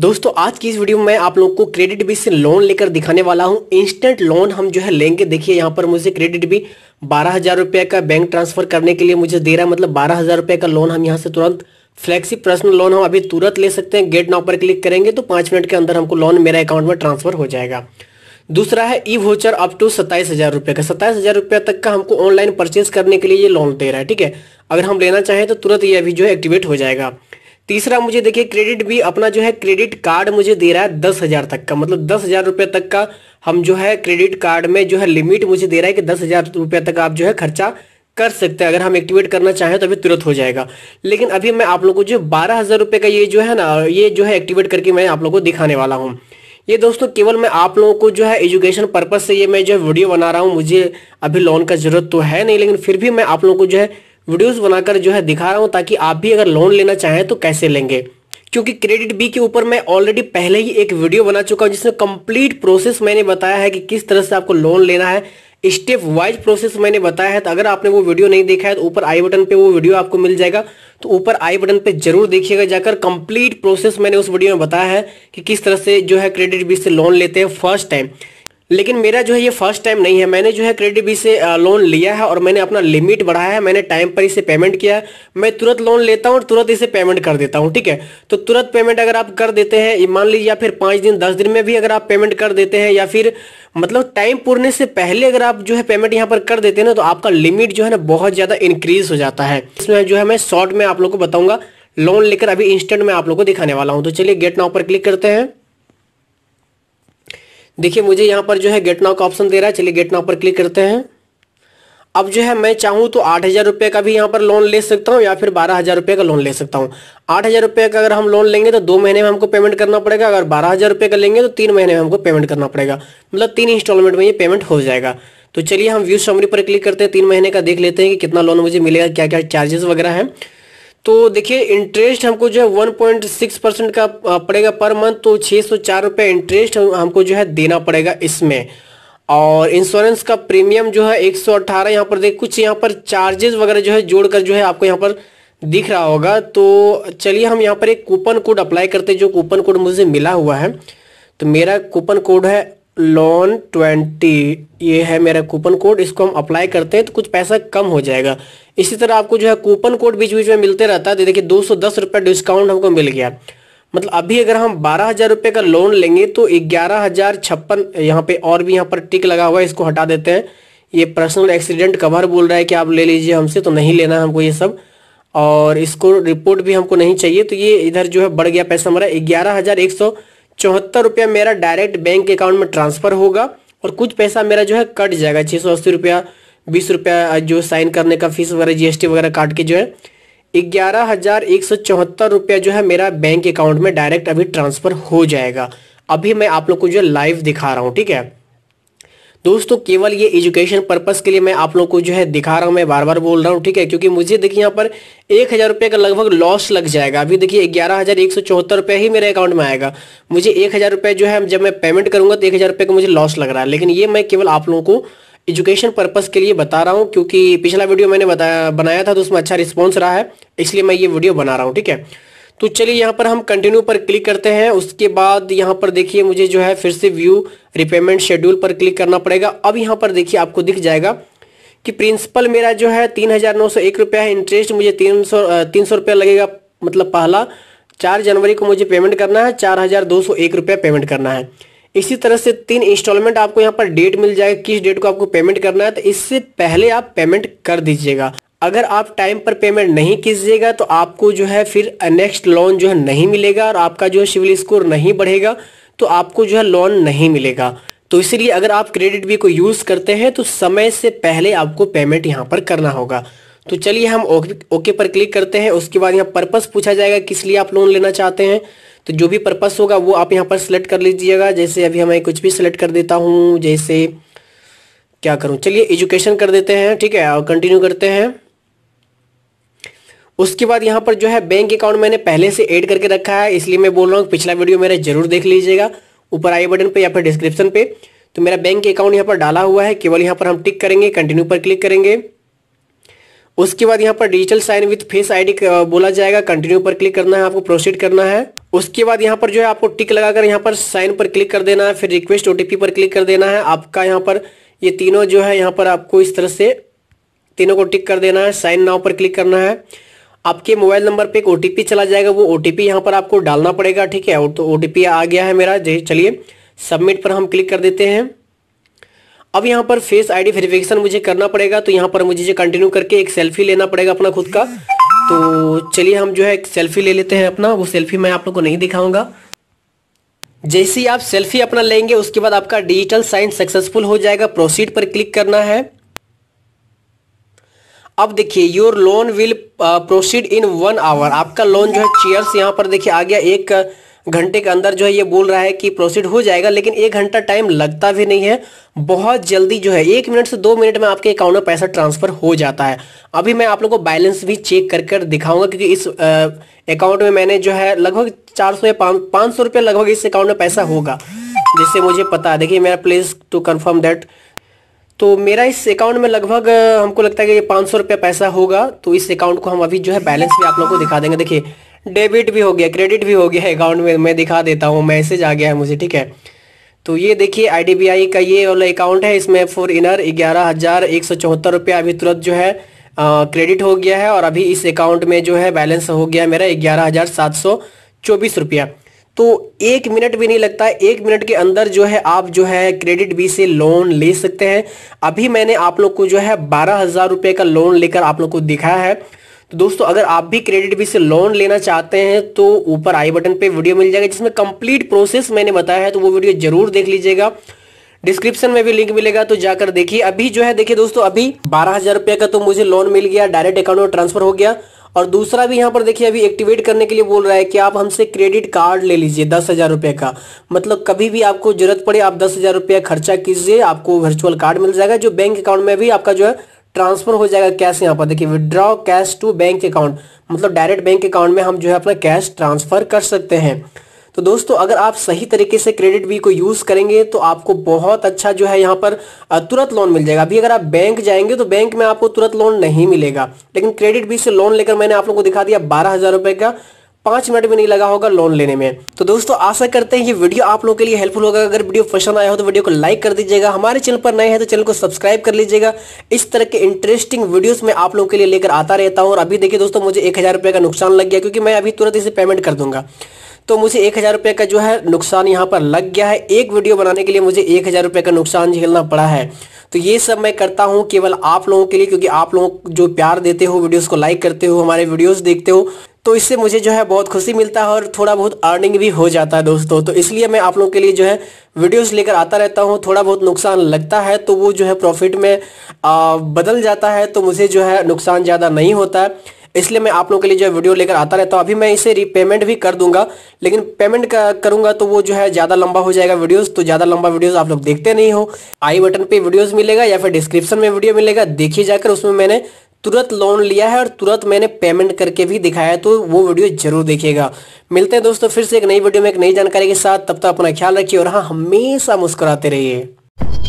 दोस्तों आज की इस वीडियो में आप लोग को क्रेडिट भी से लोन लेकर दिखाने वाला हूं इंस्टेंट लोन हम जो है लेंगे देखिए यहाँ पर मुझे क्रेडिट भी बारह हजार रुपये का बैंक ट्रांसफर करने के लिए मुझे दे रहा है मतलब बारह हजार रुपये का लोन हम यहाँ से तुरंत फ्लेक्सी पर्सनल लोन हम अभी तुरंत ले सकते हैं गेट नाउ पर क्लिक करेंगे तो पाँच मिनट के अंदर हमको लोन मेरा अकाउंट में ट्रांसफर हो जाएगा दूसरा है ई वोचर अप टू सत्ताईस हजार रुपये का सत्ताईस हजार रुपये तक का हमको ऑनलाइन परचेज करने के लिए ये लोन दे रहा है ठीक है अगर हम लेना चाहें तो तुरंत ये अभी जो है एक्टिवेट हो जाएगा तीसरा मुझे देखिए क्रेडिट भी अपना जो है क्रेडिट कार्ड मुझे दे रहा है दस हजार तक का मतलब दस हजार रुपये तक का हम जो है क्रेडिट कार्ड में जो है लिमिट मुझे दे रहा है कि दस हजार रुपये तक आप जो है खर्चा कर सकते हैं अगर हम एक्टिवेट करना चाहें तो अभी तुरंत हो जाएगा लेकिन अभी मैं आप लोग को जो बारह हज़ार रुपये का ये जो है ना ये जो है एक्टिवेट करके मैं आप लोगों को दिखाने वाला हूँ ये दोस्तों केवल मैं आप लोगों को जो है एजुकेशन पर्पज से ये मैं जो है वीडियो बना रहा हूँ मुझे अभी लोन का जरूरत तो है नहीं लेकिन फिर भी मैं आप लोगों को जो है वीडियोस बनाकर जो है दिखा रहा हूँ ताकि आप भी अगर लोन लेना चाहें तो कैसे लेंगे क्योंकि क्रेडिट बी के ऊपर मैं ऑलरेडी पहले ही एक वीडियो बना चुका हूँ जिसमें कंप्लीट प्रोसेस मैंने बताया है कि किस तरह से आपको लोन लेना है स्टेप वाइज प्रोसेस मैंने बताया है तो अगर आपने वो वीडियो नहीं देखा है तो ऊपर आई बटन पे वो वीडियो आपको मिल जाएगा तो ऊपर आई बटन पे जरूर देखिएगा जाकर कंप्लीट प्रोसेस मैंने उस वीडियो में बताया है कि किस तरह से जो है क्रेडिट बी से लोन लेते हैं फर्स्ट टाइम लेकिन मेरा जो है ये फर्स्ट टाइम नहीं है मैंने जो है क्रेडिट बी से लोन लिया है और मैंने अपना लिमिट बढ़ाया है मैंने टाइम पर इसे पेमेंट किया है मैं तुरंत लोन लेता हूँ और तुरंत इसे पेमेंट कर देता हूँ ठीक है तो तुरंत पेमेंट अगर आप कर देते हैं मान लीजिए या फिर पाँच दिन दस दिन में भी अगर आप पेमेंट कर देते हैं या फिर मतलब टाइम पूर्ण से पहले अगर आप जो है पेमेंट यहाँ पर कर देते हैं ना तो आपका लिमिट जो है ना बहुत ज़्यादा इंक्रीज हो जाता है इसमें जो है मैं शॉर्ट में आप लोग को बताऊँगा लोन लेकर अभी इंस्टेंट में आप लोग को दिखाने वाला हूँ तो चलिए गेट नाउ पर क्लिक करते हैं देखिए मुझे यहाँ पर जो है गेट नाव का ऑप्शन दे रहा है चलिए गेट नाव पर क्लिक करते हैं अब जो है मैं चाहूँ तो आठ हज़ार रुपये का भी यहाँ पर लोन ले सकता हूँ या फिर बारह हज़ार रुपये का लोन ले सकता हूँ आठ हज़ार रुपये का अगर हम लोन लेंगे तो दो महीने में हमको पेमेंट करना पड़ेगा अगर बारह हज़ार रुपये का लेंगे तो तीन महीने में हमको पेमेंट करना पड़ेगा मतलब तीन इंस्टॉलमेंट में ये पेमेंट हो जाएगा तो चलिए हम व्यू समरी पर क्लिक करते हैं तीन महीने का देख लेते हैं कि कितना लोन मुझे मिलेगा क्या क्या चार्जेस वगैरह है तो देखिए इंटरेस्ट हमको जो है 1.6 परसेंट का पड़ेगा पर मंथ तो छः सौ चार रुपये इंटरेस्ट हमको जो है देना पड़ेगा इसमें और इंश्योरेंस का प्रीमियम जो है 118 यहाँ पर देख कुछ यहाँ पर चार्जेस वगैरह जो है जोड़कर जो है आपको यहाँ पर दिख रहा होगा तो चलिए हम यहाँ पर एक कूपन कोड अप्लाई करते जो कूपन कोड मुझे मिला हुआ है तो मेरा कूपन कोड है लोन ट्वेंटी ये है मेरा कूपन कोड इसको हम अप्लाई करते हैं तो कुछ पैसा कम हो जाएगा इसी तरह आपको जो है कूपन कोड बीच बीच में मिलते रहता है देखिए दो सौ डिस्काउंट हमको मिल गया मतलब अभी अगर हम बारह हजार रुपये का लोन लेंगे तो ग्यारह हजार छप्पन यहाँ पे और भी यहाँ पर टिक लगा हुआ है इसको हटा देते हैं ये पर्सनल एक्सीडेंट कवर बोल रहा है कि आप ले लीजिए हमसे तो नहीं लेना है हमको ये सब और इसको रिपोर्ट भी हमको नहीं चाहिए तो ये इधर जो है बढ़ गया पैसा हमारा ग्यारह हजार एक सौ चौहत्तर रुपया मेरा डायरेक्ट बैंक अकाउंट में ट्रांसफर होगा और कुछ पैसा मेरा जो है कट जाएगा छः सौ अस्सी रुपया बीस रुपया जो साइन करने का फीस वगैरह जीएसटी वगैरह काट के जो है ग्यारह हजार एक सौ चौहत्तर रुपया जो है मेरा बैंक अकाउंट में डायरेक्ट अभी ट्रांसफर हो जाएगा अभी मैं आप लोग को जो लाइव दिखा रहा हूँ ठीक है दोस्तों केवल ये एजुकेशन पर्पस के लिए मैं आप लोग को जो है दिखा रहा हूँ मैं बार बार बोल रहा हूँ ठीक है क्योंकि मुझे देखिए यहाँ पर एक हज़ार रुपये का लगभग लॉस लग जाएगा अभी देखिए ग्यारह हज़ार एक सौ चौहत्तर रुपये ही मेरे अकाउंट में आएगा मुझे एक हज़ार रुपये जो है जब मैं पेमेंट करूंगा तो एक हज़ार रुपये का मुझे लॉस लग रहा है लेकिन ये मैं केवल आप लोगों को एजुकेशन पर्पस के लिए बता रहा हूँ क्योंकि पिछला वीडियो मैंने बताया बनाया था तो उसमें अच्छा रिस्पॉन्स रहा है इसलिए मैं ये वीडियो बना रहा हूँ ठीक है तो चलिए यहाँ पर हम कंटिन्यू पर क्लिक करते हैं उसके बाद यहाँ पर देखिए मुझे जो है फिर से व्यू रिपेमेंट शेड्यूल पर क्लिक करना पड़ेगा अब यहाँ पर देखिए आपको दिख जाएगा कि प्रिंसिपल मेरा जो है तीन हज़ार नौ सौ एक रुपया है इंटरेस्ट मुझे तीन सौ तीन सौ रुपया लगेगा मतलब पहला चार जनवरी को मुझे पेमेंट करना है चार हज़ार दो सौ एक रुपया पेमेंट करना है इसी तरह से तीन इंस्टॉलमेंट आपको यहाँ पर डेट मिल जाएगा किस डेट को आपको पेमेंट करना है तो इससे पहले आप पेमेंट कर दीजिएगा अगर आप टाइम पर पेमेंट नहीं कीजिएगा तो आपको जो है फिर नेक्स्ट लोन जो है नहीं मिलेगा और आपका जो है सिविल स्कोर नहीं बढ़ेगा तो आपको जो है लोन नहीं मिलेगा तो इसलिए अगर आप क्रेडिट भी को यूज़ करते हैं तो समय से पहले आपको पेमेंट यहाँ पर करना होगा तो चलिए हम ओके पर क्लिक करते हैं उसके बाद यहाँ पर्पस पूछा जाएगा किस लिए आप लोन लेना चाहते हैं तो जो भी पर्पस होगा वो आप यहाँ पर सिलेक्ट कर लीजिएगा जैसे अभी हमें कुछ भी सिलेक्ट कर देता हूँ जैसे क्या करूँ चलिए एजुकेशन कर देते हैं ठीक है और कंटिन्यू करते हैं उसके बाद यहाँ पर जो है बैंक अकाउंट मैंने पहले से ऐड करके रखा है इसलिए मैं बोल रहा हूँ पिछला वीडियो मेरा जरूर देख लीजिएगा ऊपर आई बटन पे या फिर डिस्क्रिप्शन पे तो मेरा बैंक अकाउंट यहाँ पर डाला हुआ है केवल यहाँ पर हम टिक करेंगे कंटिन्यू पर क्लिक करेंगे उसके बाद यहाँ पर digital sign with face ID बोला जाएगा कंटिन्यू पर क्लिक करना है आपको प्रोसीड करना है उसके बाद यहाँ पर जो है आपको टिक लगाकर यहाँ पर साइन पर क्लिक कर देना है फिर रिक्वेस्ट ओटीपी पर क्लिक कर देना है आपका यहाँ पर ये तीनों जो है यहाँ पर आपको इस तरह से तीनों को टिक कर देना है साइन नाव पर क्लिक करना है आपके मोबाइल नंबर पे एक ओटीपी चला जाएगा वो ओटीपी यहाँ पर आपको डालना पड़ेगा ठीक है तो ओटीपी आ गया है मेरा चलिए सबमिट पर हम क्लिक कर देते हैं अब यहाँ पर फेस आईडी वेरिफिकेशन मुझे करना पड़ेगा तो यहाँ पर मुझे कंटिन्यू करके एक सेल्फी लेना पड़ेगा अपना खुद का तो चलिए हम जो है एक सेल्फी ले लेते हैं अपना वो सेल्फी मैं आप लोग को नहीं दिखाऊंगा जैसे ही आप सेल्फी अपना लेंगे उसके बाद आपका डिजिटल साइन सक्सेसफुल हो जाएगा प्रोसीड पर क्लिक करना है अब देखिए your loan will proceed in one hour आपका लोन जो है चेयर्स यहाँ पर देखिए आ गया एक घंटे के अंदर जो है ये बोल रहा है कि प्रोसीड हो जाएगा लेकिन एक घंटा टाइम लगता भी नहीं है बहुत जल्दी जो है एक मिनट से दो मिनट में आपके अकाउंट में पैसा ट्रांसफर हो जाता है अभी मैं आप लोगों को बैलेंस भी चेक कर कर दिखाऊंगा क्योंकि इस अकाउंट में मैंने जो है लगभग चार सौ या पाँच सौ रुपये लगभग इस अकाउंट में पैसा होगा जिससे मुझे पता है देखिए मेरा प्लेस टू कन्फर्म दैट तो मेरा इस अकाउंट में लगभग हमको लगता है कि पाँच सौ रुपये पैसा होगा तो इस अकाउंट को हम अभी जो है बैलेंस भी आप लोग को दिखा देंगे देखिए डेबिट भी हो गया क्रेडिट भी हो गया अकाउंट में मैं दिखा देता हूँ मैसेज आ गया है मुझे ठीक है तो ये देखिए आई का ये वाला अकाउंट है इसमें फोर इनर ग्यारह हज़ार एक सौ चौहत्तर रुपया अभी तुरंत जो है क्रेडिट हो गया है और अभी इस अकाउंट में जो है बैलेंस हो गया मेरा ग्यारह हज़ार सात सौ चौबीस रुपया तो एक मिनट भी नहीं लगता है एक मिनट के अंदर जो है आप जो है क्रेडिट बी से लोन ले सकते हैं अभी मैंने आप लोग को जो है बारह हज़ार रुपये का लोन लेकर आप लोग को दिखाया है तो दोस्तों अगर आप भी क्रेडिट बी से लोन लेना चाहते हैं तो ऊपर आई बटन पे वीडियो मिल जाएगा जिसमें कंप्लीट प्रोसेस मैंने बताया है तो वो वीडियो जरूर देख लीजिएगा डिस्क्रिप्शन में भी लिंक मिलेगा तो जाकर देखिए अभी जो है देखिए दोस्तों अभी बारह हजार रुपये का तो मुझे लोन मिल गया डायरेक्ट अकाउंट में ट्रांसफर हो गया और दूसरा भी यहाँ पर देखिए अभी एक्टिवेट करने के लिए बोल रहा है कि आप हमसे क्रेडिट कार्ड ले लीजिए दस हज़ार रुपये का मतलब कभी भी आपको जरूरत पड़े आप दस हज़ार रुपया खर्चा कीजिए आपको वर्चुअल कार्ड मिल जाएगा जो बैंक अकाउंट में भी आपका जो है ट्रांसफर हो जाएगा कैश यहाँ पर देखिए withdraw cash to bank account मतलब डायरेक्ट बैंक अकाउंट में हम जो है अपना कैश ट्रांसफर कर सकते हैं तो दोस्तों अगर आप सही तरीके से क्रेडिट वी को यूज़ करेंगे तो आपको बहुत अच्छा जो है यहाँ पर तुरंत लोन मिल जाएगा अभी अगर आप बैंक जाएंगे तो बैंक में आपको तुरंत लोन नहीं मिलेगा लेकिन क्रेडिट वी से लोन लेकर मैंने आप लोगों को दिखा दिया बारह हज़ार रुपए का पाँच मिनट भी नहीं लगा होगा लोन लेने में तो दोस्तों आशा करते हैं ये वीडियो आप लोगों के लिए हेल्पफुल होगा अगर वीडियो पसंद आया हो तो वीडियो को लाइक कर दीजिएगा हमारे चैनल पर नए हैं तो चैनल को सब्सक्राइब कर लीजिएगा इस तरह के इंटरेस्टिंग वीडियोस मैं आप लोगों के लिए लेकर आता रहता हूँ और अभी देखिए दोस्तों मुझे एक हज़ार का नुकसान लग गया क्योंकि मैं अभी तुरंत इसे पेमेंट कर दूंगा तो मुझे एक हज़ार रुपये का जो है नुकसान यहाँ पर लग गया है एक वीडियो बनाने के लिए मुझे एक हज़ार रुपये का नुकसान झेलना पड़ा है तो ये सब मैं करता हूँ केवल आप लोगों के लिए क्योंकि आप लोग जो प्यार देते हो वीडियोस को लाइक करते हो हमारे वीडियोस देखते हो तो इससे मुझे जो है बहुत खुशी मिलता है और थोड़ा बहुत अर्निंग भी हो जाता है दोस्तों तो इसलिए मैं आप लोगों के लिए जो है वीडियोस लेकर आता रहता हूँ थोड़ा बहुत नुकसान लगता है तो वो जो है प्रॉफिट में आ, बदल जाता है तो मुझे जो है नुकसान ज़्यादा नहीं होता है इसलिए मैं आप लोगों के लिए जो है वीडियो लेकर आता रहता हूँ अभी मैं इसे रीपेमेंट भी कर दूंगा लेकिन पेमेंट करूंगा तो वो जो है ज़्यादा लंबा हो जाएगा वीडियोस तो ज़्यादा लंबा वीडियोस आप लोग देखते नहीं हो आई बटन पे वीडियोस मिलेगा या फिर डिस्क्रिप्शन में वीडियो मिलेगा देखिए जाकर उसमें मैंने तुरंत लोन लिया है और तुरंत मैंने पेमेंट करके भी दिखाया है तो वो वीडियो जरूर देखिएगा मिलते हैं दोस्तों फिर से एक नई वीडियो में एक नई जानकारी के साथ तब तक अपना ख्याल रखिए और हाँ हमेशा मुस्कुराते रहिए